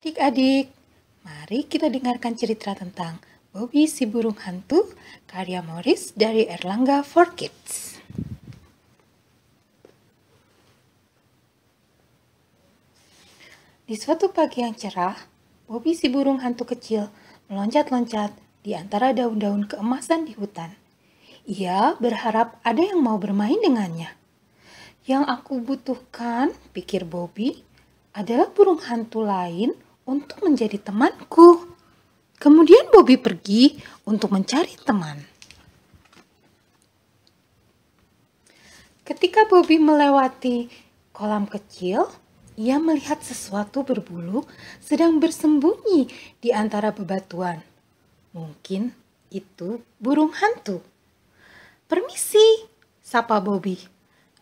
Adik-adik, mari kita dengarkan cerita tentang Bobby si burung hantu karya Morris dari Erlangga for Kids. Di suatu pagi yang cerah, Bobby si burung hantu kecil meloncat-loncat di antara daun-daun keemasan di hutan. Ia berharap ada yang mau bermain dengannya. Yang aku butuhkan, pikir Bobby, adalah burung hantu lain untuk menjadi temanku. Kemudian Bobby pergi untuk mencari teman. Ketika Bobby melewati kolam kecil, ia melihat sesuatu berbulu sedang bersembunyi di antara bebatuan. Mungkin itu burung hantu. Permisi, sapa Bobby.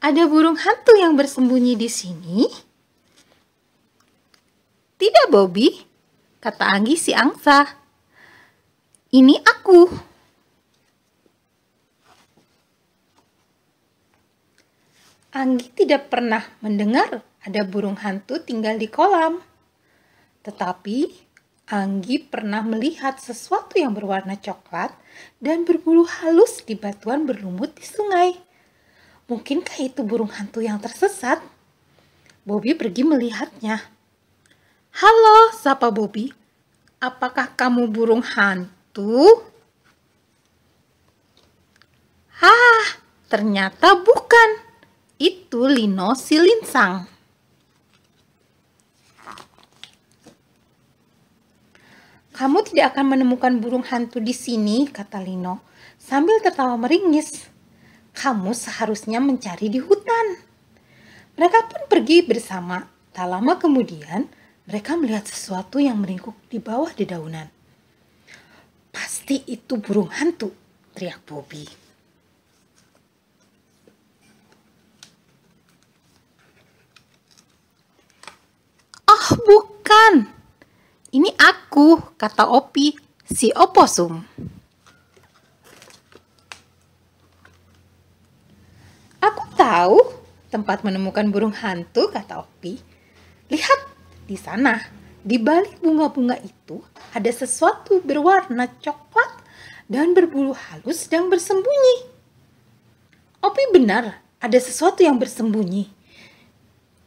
Ada burung hantu yang bersembunyi di sini. Tidak, Bobby, kata Anggi si angsa. Ini aku. Anggi tidak pernah mendengar ada burung hantu tinggal di kolam. Tetapi Anggi pernah melihat sesuatu yang berwarna coklat dan berbulu halus di batuan berlumut di sungai. Mungkinkah itu burung hantu yang tersesat? Bobby pergi melihatnya. Halo, sapa Bobby. Apakah kamu burung hantu? Hah, ternyata bukan. Itu Lino Silinsang. Kamu tidak akan menemukan burung hantu di sini, kata Lino, sambil tertawa meringis. Kamu seharusnya mencari di hutan. Mereka pun pergi bersama. Tak lama kemudian, mereka melihat sesuatu yang meringkuk di bawah dedaunan. Pasti itu burung hantu, teriak Bobby. Oh bukan, ini aku, kata Opi, si oposum. Aku tahu tempat menemukan burung hantu, kata Opi. Lihat, di sana, di balik bunga-bunga itu ada sesuatu berwarna coklat dan berbulu halus yang bersembunyi. Opi benar, ada sesuatu yang bersembunyi.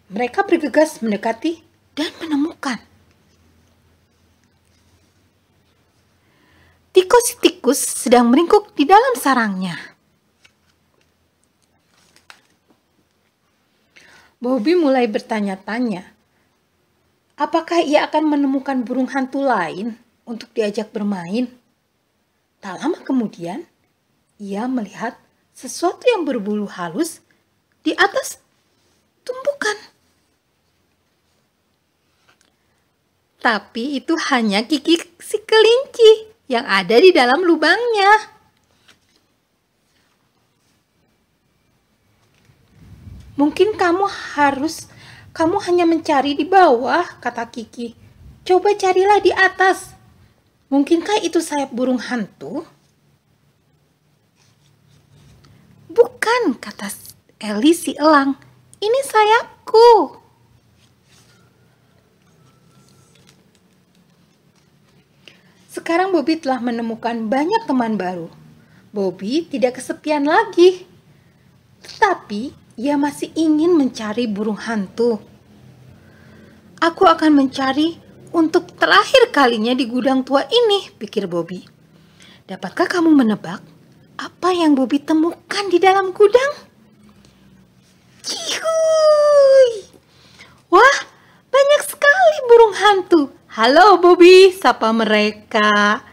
Mereka bergegas mendekati dan menemukan. Tikus tikus sedang meringkuk di dalam sarangnya. Bobby mulai bertanya-tanya Apakah ia akan menemukan burung hantu lain untuk diajak bermain? Tak lama kemudian, ia melihat sesuatu yang berbulu halus di atas tumpukan. Tapi itu hanya gigi si kelinci yang ada di dalam lubangnya. Mungkin kamu harus kamu hanya mencari di bawah, kata Kiki. Coba carilah di atas. Mungkinkah itu sayap burung hantu? Bukan, kata Eli si elang. Ini sayapku. Sekarang Bobby telah menemukan banyak teman baru. Bobby tidak kesepian lagi. Tetapi ia masih ingin mencari burung hantu. Aku akan mencari untuk terakhir kalinya di gudang tua ini, pikir Bobby. Dapatkah kamu menebak apa yang Bobby temukan di dalam gudang? Cihuy! Wah, banyak sekali burung hantu. Halo Bobby, sapa mereka.